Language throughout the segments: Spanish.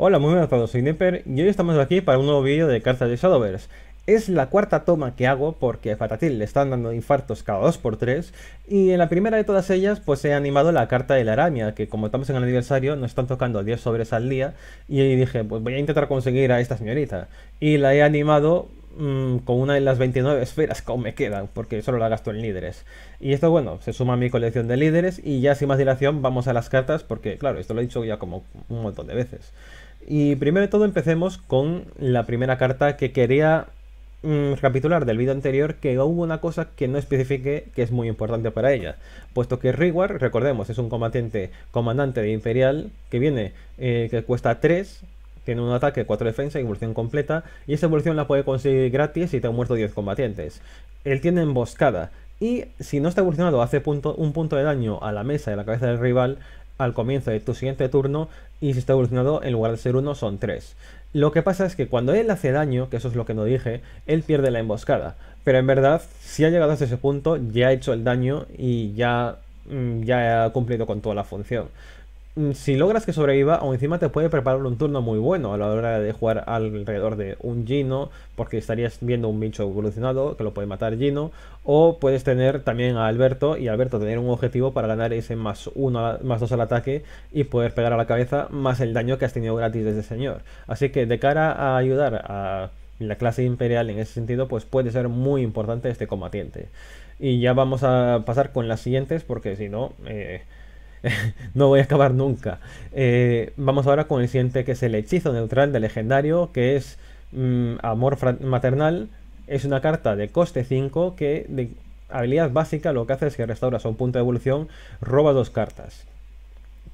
Hola, muy buenas todos, soy Nipper y hoy estamos aquí para un nuevo vídeo de cartas de Shadowverse. Es la cuarta toma que hago porque a Fatatil le están dando infartos cada 2x3 y en la primera de todas ellas pues he animado la carta de la araña que como estamos en el aniversario nos están tocando 10 sobres al día y dije pues voy a intentar conseguir a esta señorita y la he animado mm, con una de las 29 esferas que aún me quedan porque solo la gasto en líderes y esto bueno se suma a mi colección de líderes y ya sin más dilación vamos a las cartas porque claro esto lo he dicho ya como un montón de veces y primero de todo empecemos con la primera carta que quería mm, recapitular del vídeo anterior que hubo una cosa que no especifique que es muy importante para ella, puesto que Reward, recordemos, es un combatiente comandante de Imperial que viene, eh, que cuesta 3, tiene un ataque, 4 defensa y evolución completa, y esa evolución la puede conseguir gratis si te han muerto 10 combatientes. Él tiene emboscada, y si no está evolucionado hace un punto de daño a la mesa y la cabeza del rival, al comienzo de tu siguiente turno y si está evolucionado en lugar de ser uno son tres. Lo que pasa es que cuando él hace daño, que eso es lo que no dije, él pierde la emboscada. Pero en verdad, si ha llegado hasta ese punto, ya ha hecho el daño y ya, mm, ya ha cumplido con toda la función. Mm, si logras que sobreviva, o encima te puede preparar un turno muy bueno a la hora de jugar alrededor de un Gino, porque estarías viendo un bicho evolucionado que lo puede matar Gino, o puedes tener también a Alberto y Alberto tener un objetivo para ganar ese más 1, más 2 al ataque y poder pegar a la cabeza más el daño que has tenido gratis desde ese señor. Así que de cara a ayudar a la clase imperial en ese sentido, pues puede ser muy importante este combatiente. Y ya vamos a pasar con las siguientes, porque si no... Eh, no voy a acabar nunca. Eh, vamos ahora con el siguiente, que es el hechizo neutral de legendario, que es mm, Amor Maternal. Es una carta de coste 5 que de habilidad básica lo que hace es que restauras a un punto de evolución, Roba dos cartas.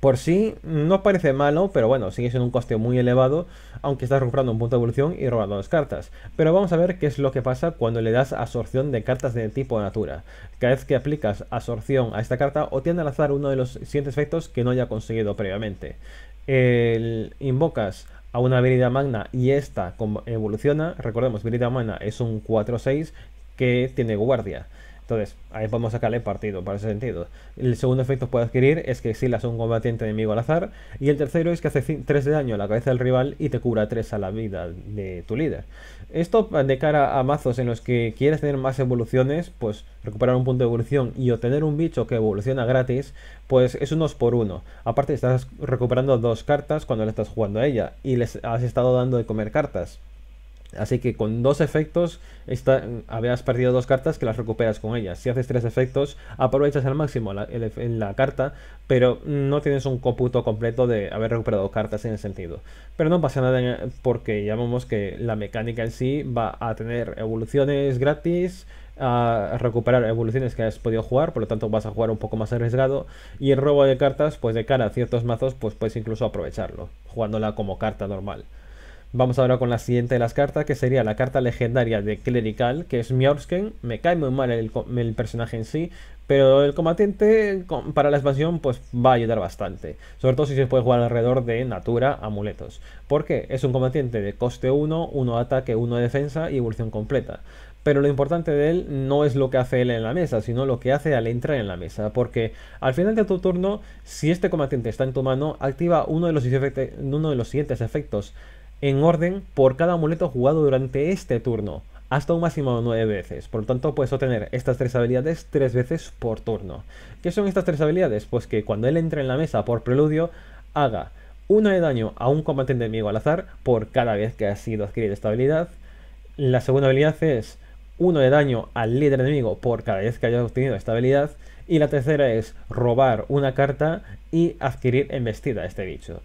Por sí, no parece malo, pero bueno, sigue siendo un coste muy elevado, aunque estás recuperando un punto de evolución y robando dos cartas. Pero vamos a ver qué es lo que pasa cuando le das absorción de cartas de tipo natura. Cada vez que aplicas absorción a esta carta, o tiende a lanzar uno de los siguientes efectos que no haya conseguido previamente. invocas a una habilidad magna y esta evoluciona. Recordemos, habilidad magna es un 4-6 que tiene guardia. Entonces, ahí podemos sacarle partido para ese sentido. El segundo efecto que puede adquirir es que exilas a un combatiente enemigo al azar. Y el tercero es que hace 3 de daño a la cabeza del rival y te cura 3 a la vida de tu líder. Esto eh, de cara a mazos en los que quieres tener más evoluciones, pues recuperar un punto de evolución y obtener un bicho que evoluciona gratis, pues es unos por uno. Aparte estás recuperando dos cartas cuando le estás jugando a ella y les has estado dando de comer cartas. Así que con dos efectos habías perdido dos cartas que las recuperas con ellas. Si haces tres efectos, aprovechas al máximo la, en la carta, pero no tienes un cómputo completo de haber recuperado cartas en ese sentido. Pero no pasa nada porque llamamos que la mecánica en sí va a tener evoluciones gratis a recuperar evoluciones que has podido jugar, por lo tanto vas a jugar un poco más arriesgado. Y el robo de cartas, pues de cara a ciertos mazos, pues puedes incluso aprovecharlo, jugándola como carta normal. Vamos ahora con la siguiente de las cartas, que sería la carta legendaria de Clerical, que es Mjorsken. Me cae muy mal el, personaje en sí, pero el combatiente para la expansión pues va a ayudar bastante. Sobre todo si se puede jugar alrededor de Natura, amuletos. Porque es un combatiente de coste 1, 1 ataque, 1 defensa y evolución completa. Pero lo importante de él no es lo que hace él en la mesa, sino lo que hace al entrar en la mesa. Porque al final de tu turno, si este combatiente está en tu mano, activa uno de los, uno de los siguientes efectos en orden por cada amuleto jugado durante este turno, hasta un máximo de 9 veces. Por lo tanto, puedes obtener estas tres habilidades 3 veces por turno. ¿Qué son estas tres habilidades? Pues que cuando él entre en la mesa por preludio, haga 1 de daño a un combatiente enemigo al azar por cada vez que ha sido adquirida esta habilidad. La segunda habilidad es 1 de daño al líder enemigo por cada vez que haya obtenido esta habilidad. Y la tercera es robar una carta y adquirir embestida a este bicho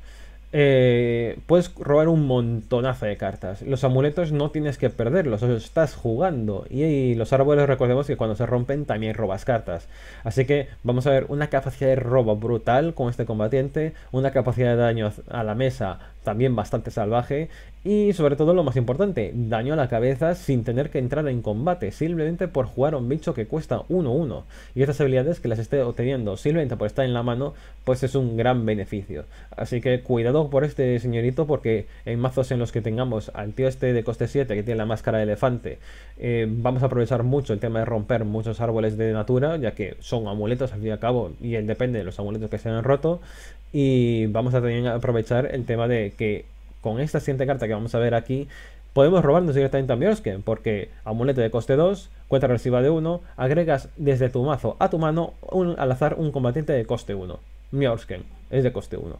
eh, puedes robar un montonazo de cartas. Los amuletos no tienes que perderlos, los estás jugando. Y, y, los árboles, recordemos que cuando se rompen también robas cartas. Así que vamos a ver una capacidad de robo brutal con este combatiente, una capacidad de daño a la mesa también bastante salvaje y sobre todo lo más importante, daño a la cabeza sin tener que entrar en combate, simplemente por jugar a un bicho que cuesta 1-1 y estas habilidades que las esté obteniendo simplemente por estar en la mano, pues es un gran beneficio. Así que cuidado por este señorito porque en mazos en los que tengamos al tío este de coste 7 que tiene la máscara de elefante, eh, vamos a aprovechar mucho el tema de romper muchos árboles de natura, ya que son amuletos al fin y al cabo y él depende de los amuletos que se han roto y vamos a también aprovechar el tema de que con esta siguiente carta que vamos a ver aquí, podemos robarnos directamente a Mjorsken, porque amuleto de coste 2, cuenta reciba de 1, agregas desde tu mazo a tu mano al azar un combatiente de coste 1. Mjorsken, es de coste 1.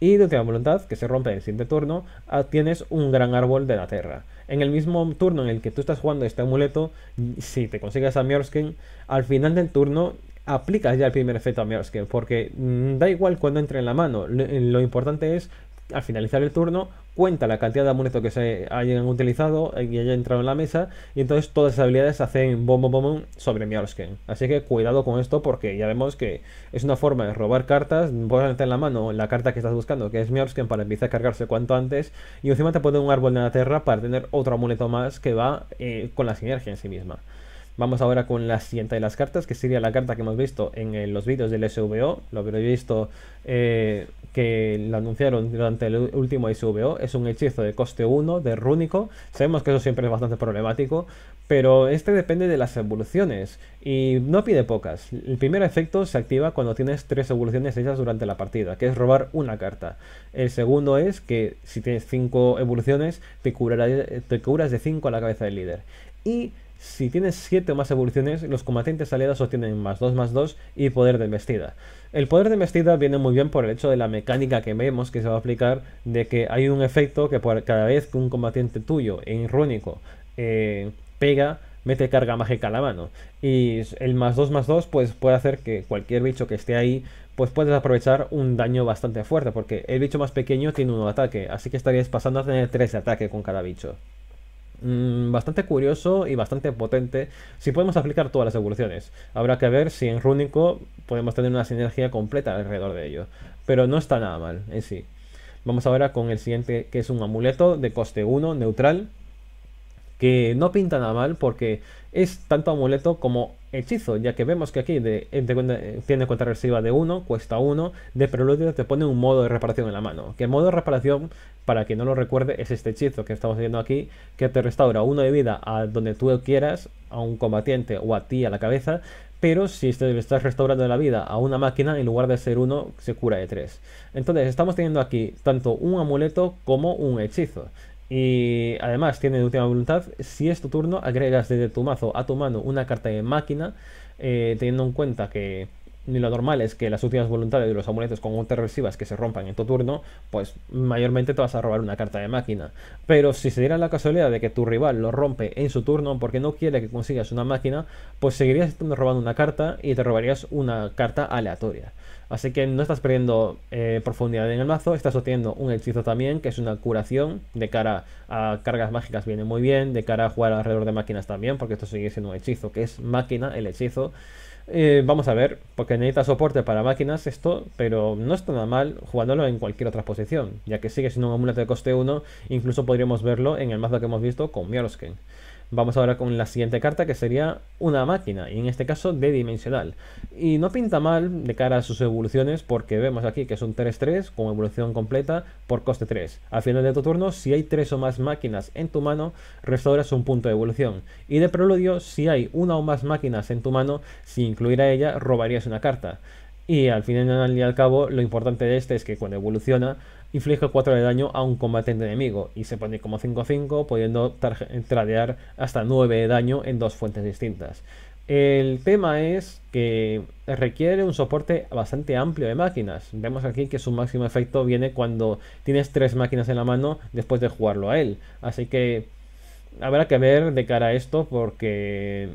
Y de última voluntad, que se rompe en el siguiente turno, ah, tienes un gran árbol de la tierra. En el mismo turno en el que tú estás jugando este amuleto, si te consigues a Mjorsken, al final del turno aplicas ya el primer efecto a Mirsken, porque mm, da igual cuando entre en la mano, eh, lo importante es al finalizar el turno cuenta la cantidad de amuletos que se hayan utilizado y haya entrado en la mesa y entonces todas esas habilidades hacen bom bom bom sobre Mjolnir Así que cuidado con esto porque ya vemos que es una forma de robar cartas, a meter en la mano la carta que estás buscando que es Mjolnir para empezar a cargarse cuanto antes y encima te pone un árbol de la tierra para tener otro amuleto más que va eh, con la sinergia en sí misma. Vamos ahora con la siguiente de las cartas, que sería la carta que hemos visto en eh, los vídeos del SVO. Lo he visto eh, que la anunciaron durante el último SVO. Es un hechizo de coste 1 de rúnico. Sabemos que eso siempre es bastante problemático, pero este depende de las evoluciones y no pide pocas. El primer efecto se activa cuando tienes tres evoluciones hechas durante la partida, que es robar una carta. El segundo es que si tienes cinco evoluciones te, te curas de 5 a la cabeza del líder. Y si tienes 7 o más evoluciones, los combatientes aliados obtienen más 2 más 2 y poder de embestida. El poder de embestida viene muy bien por el hecho de la mecánica que vemos que se va a aplicar de que hay un efecto que por cada vez que un combatiente tuyo en rúnico eh, pega, mete carga mágica a la mano. Y el más 2 más 2 pues puede hacer que cualquier bicho que esté ahí pues puedes aprovechar un daño bastante fuerte, porque el bicho más pequeño tiene uno de ataque, así que estarías pasando a tener 3 de ataque con cada bicho. Mm, bastante curioso y bastante potente si podemos aplicar todas las evoluciones. Habrá que ver si en Rúnico podemos tener una sinergia completa alrededor de ello, pero no está nada mal en sí. Vamos ahora con el siguiente, que es un amuleto de coste 1, neutral, que no pinta nada mal porque es tanto amuleto como hechizo, ya que vemos que aquí eh, tiene cuenta regresiva de 1, cuesta 1, de preludio te pone un modo de reparación en la mano, que el modo de reparación, para quien no lo recuerde, es este hechizo que estamos viendo aquí, que te restaura 1 de vida a donde tú quieras, a un combatiente o a ti a la cabeza, pero si este estás restaurando la vida a una máquina, en lugar de ser uno, se cura de 3. Entonces estamos teniendo aquí tanto un amuleto como un hechizo. Y además tiene última voluntad. Si es tu turno, agregas desde tu mazo a tu mano una carta de máquina, eh, teniendo en cuenta que lo normal es que las últimas voluntades de los amuletos con ultra reversivas que se rompan en tu turno, pues mayormente te vas a robar una carta de máquina. Pero si se diera la casualidad de que tu rival lo rompe en su turno porque no quiere que consigas una máquina, pues seguirías robando una carta y te robarías una carta aleatoria. Así que no estás perdiendo eh, profundidad en el mazo, estás obteniendo un hechizo también, que es una curación de cara a cargas mágicas, viene muy bien, de cara a jugar alrededor de máquinas también, porque esto sigue siendo un hechizo, que es máquina, el hechizo. Eh, vamos a ver, porque necesita soporte para máquinas esto, pero no está nada mal jugándolo en cualquier otra posición, ya que sigue siendo un amuleto de coste 1, incluso podríamos verlo en el mazo que hemos visto con Miorosken. Vamos ahora con la siguiente carta que sería una máquina, y en este caso de dimensional. Y no pinta mal de cara a sus evoluciones porque vemos aquí que es un 3-3 con evolución completa por coste 3. Al final de tu turno, si hay 3 o más máquinas en tu mano, restauras un punto de evolución. Y de preludio, si hay una o más máquinas en tu mano, si incluir a ella, robarías una carta. Y al final y al cabo, lo importante de este es que cuando evoluciona, inflige 4 de daño a un combatiente enemigo y se pone como 5-5, pudiendo tradear hasta 9 de daño en dos fuentes distintas. El tema es que requiere un soporte bastante amplio de máquinas. Vemos aquí que su máximo efecto viene cuando tienes 3 máquinas en la mano después de jugarlo a él. Así que habrá que ver de cara a esto porque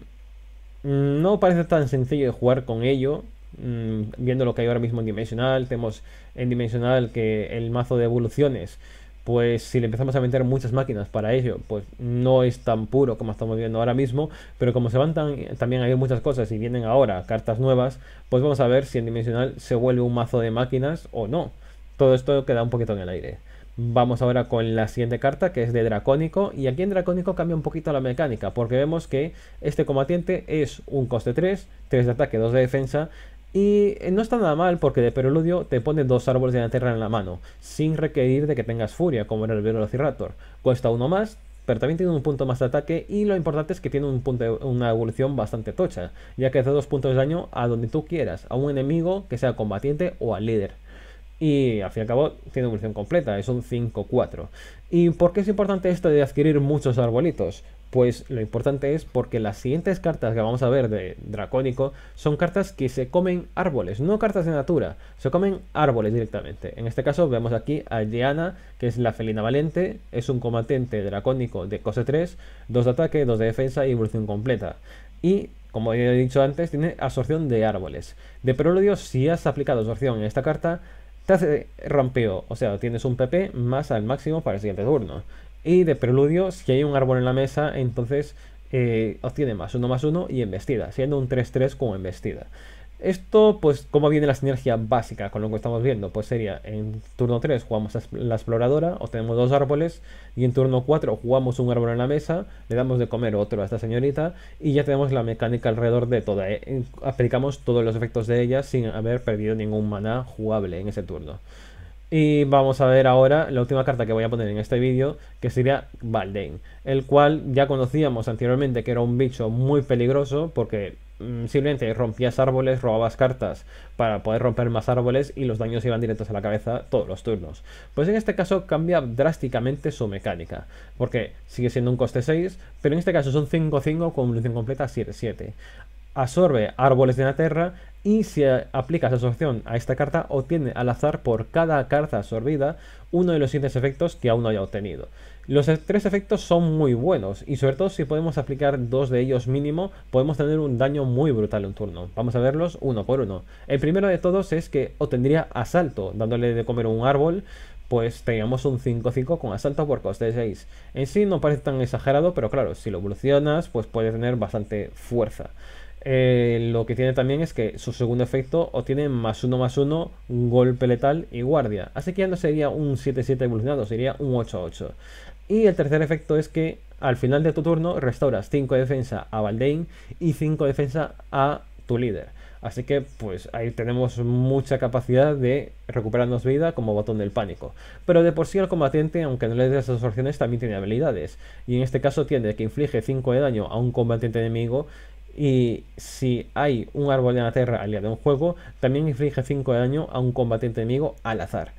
no parece tan sencillo de jugar con ello Mm, viendo lo que hay ahora mismo en Dimensional, tenemos en Dimensional que el mazo de evoluciones, pues si le empezamos a meter muchas máquinas para ello, pues no es tan puro como estamos viendo ahora mismo, pero como se van tan, también hay muchas cosas y vienen ahora cartas nuevas, pues vamos a ver si en Dimensional se vuelve un mazo de máquinas o no. Todo esto queda un poquito en el aire. Vamos ahora con la siguiente carta que es de Dracónico y aquí en Dracónico cambia un poquito la mecánica porque vemos que este combatiente es un coste 3, 3 de ataque, 2 de defensa y eh, no está nada mal porque de preludio te pone dos árboles de la tierra en la mano, sin requerir de que tengas furia, como en el Velociraptor. Cuesta uno más, pero también tiene un punto más de ataque y lo importante es que tiene un punto de, una evolución bastante tocha, ya que hace dos puntos de daño a donde tú quieras, a un enemigo que sea combatiente o al líder. Y al fin y al cabo tiene evolución completa, es un 5-4. ¿Y por qué es importante esto de adquirir muchos arbolitos? pues lo importante es porque las siguientes cartas que vamos a ver de Dracónico son cartas que se comen árboles, no cartas de natura, se comen árboles directamente. En este caso vemos aquí a Diana, que es la felina valente, es un combatiente dracónico de cose 3, 2 de ataque, 2 de defensa y evolución completa. Y como ya he dicho antes, tiene absorción de árboles. De perolodio, si has aplicado absorción en esta carta, te hace rampeo, o sea, tienes un PP más al máximo para el siguiente turno. Y de preludio, si hay un árbol en la mesa, entonces eh, obtiene más uno más uno y embestida, siendo un 3-3 como embestida. Esto, pues, ¿cómo viene la sinergia básica con lo que estamos viendo? Pues sería, en turno 3 jugamos la exploradora, obtenemos dos árboles, y en turno 4 jugamos un árbol en la mesa, le damos de comer otro a esta señorita, y ya tenemos la mecánica alrededor de toda. Eh, aplicamos todos los efectos de ella sin haber perdido ningún maná jugable en ese turno. Y vamos a ver ahora la última carta que voy a poner en este vídeo, que sería Baldain, el cual ya conocíamos anteriormente que era un bicho muy peligroso porque mm, simplemente rompías árboles, robabas cartas para poder romper más árboles y los daños iban directos a la cabeza todos los turnos. Pues en este caso cambia drásticamente su mecánica, porque sigue siendo un coste 6, pero en este caso son 5-5 con munición completa 7-7 absorbe árboles de la tierra y si aplicas absorción a esta carta obtiene al azar por cada carta absorbida uno de los siguientes efectos que aún no haya obtenido. Los e- tres efectos son muy buenos y sobre todo si podemos aplicar dos de ellos mínimo podemos tener un daño muy brutal en un turno. Vamos a verlos uno por uno. El primero de todos es que obtendría asalto dándole de comer un árbol pues teníamos un 5-5 con asalto por coste 6. En sí no parece tan exagerado, pero claro, si lo evolucionas, pues puede tener bastante fuerza. Eh, lo que tiene también es que su segundo efecto obtiene más uno más uno, golpe letal y guardia. Así que ya no sería un 7-7 evolucionado, sería un 8-8. Y el tercer efecto es que al final de tu turno restauras 5 de defensa a Valdain y 5 de defensa a tu líder. Así que pues ahí tenemos mucha capacidad de recuperarnos vida como botón del pánico. Pero de por sí el combatiente, aunque no le des esas opciones, también tiene habilidades. Y en este caso tiene que inflige 5 de daño a un combatiente enemigo y si hay un árbol en la tierra aliado de un juego, también inflige 5 de daño a un combatiente enemigo al azar.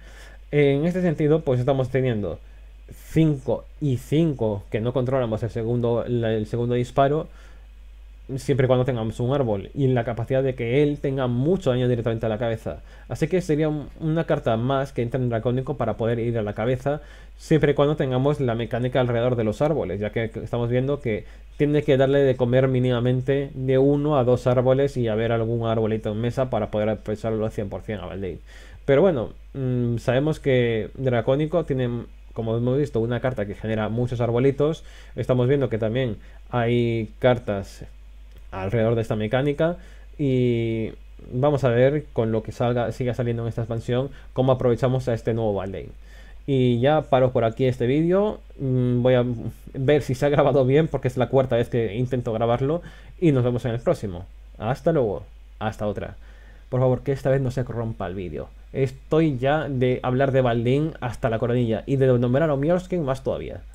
En este sentido, pues estamos teniendo 5 y 5 que no controlamos el el segundo disparo siempre cuando tengamos un árbol y en la capacidad de que él tenga mucho daño directamente a la cabeza. Así que sería una carta más que entra en dracónico para poder ir a la cabeza siempre y cuando tengamos la mecánica alrededor de los árboles, ya que estamos viendo que tiene que darle de comer mínimamente de uno a dos árboles y haber algún arbolito en mesa para poder aprovecharlo al 100% a Valdez. Pero bueno, mm, sabemos que dracónico tiene como hemos visto, una carta que genera muchos arbolitos. Estamos viendo que también hay cartas alrededor de esta mecánica y vamos a ver con lo que salga, siga saliendo en esta expansión cómo aprovechamos a este nuevo Baldin Y ya paro por aquí este vídeo. Mm, voy a ver si se ha grabado bien porque es la cuarta vez que intento grabarlo. Y nos vemos en el próximo. Hasta luego. Hasta otra. Por favor, que esta vez no se corrompa el vídeo. Estoy ya de hablar de Baldín hasta la coronilla y de nombrar a mioskin más todavía.